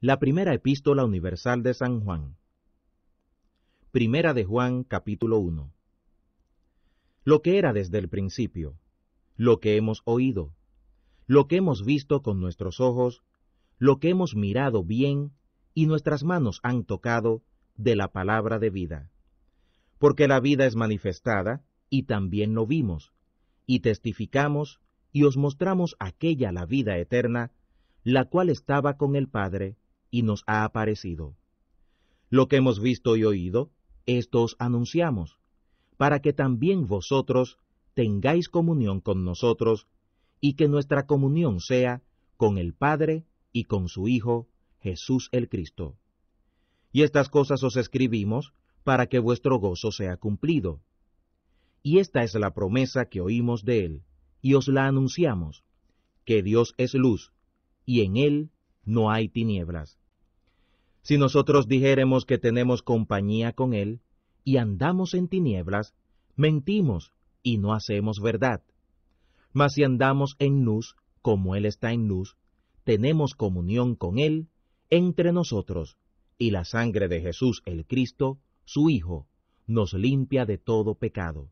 La primera epístola universal de San Juan. Primera de Juan capítulo 1. Lo que era desde el principio, lo que hemos oído, lo que hemos visto con nuestros ojos, lo que hemos mirado bien y nuestras manos han tocado de la palabra de vida. Porque la vida es manifestada y también lo vimos, y testificamos y os mostramos aquella la vida eterna, la cual estaba con el Padre y nos ha aparecido. Lo que hemos visto y oído, esto os anunciamos, para que también vosotros tengáis comunión con nosotros, y que nuestra comunión sea con el Padre y con su Hijo, Jesús el Cristo. Y estas cosas os escribimos para que vuestro gozo sea cumplido. Y esta es la promesa que oímos de Él, y os la anunciamos, que Dios es luz, y en Él no hay tinieblas. Si nosotros dijéremos que tenemos compañía con Él y andamos en tinieblas, mentimos y no hacemos verdad. Mas si andamos en luz, como Él está en luz, tenemos comunión con Él entre nosotros, y la sangre de Jesús el Cristo, su Hijo, nos limpia de todo pecado.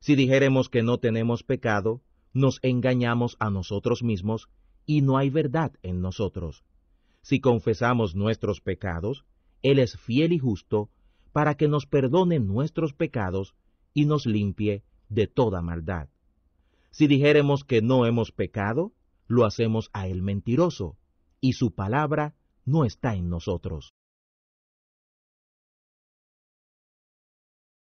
Si dijéremos que no tenemos pecado, nos engañamos a nosotros mismos, y no hay verdad en nosotros. Si confesamos nuestros pecados, Él es fiel y justo para que nos perdone nuestros pecados y nos limpie de toda maldad. Si dijéremos que no hemos pecado, lo hacemos a Él mentiroso, y su palabra no está en nosotros.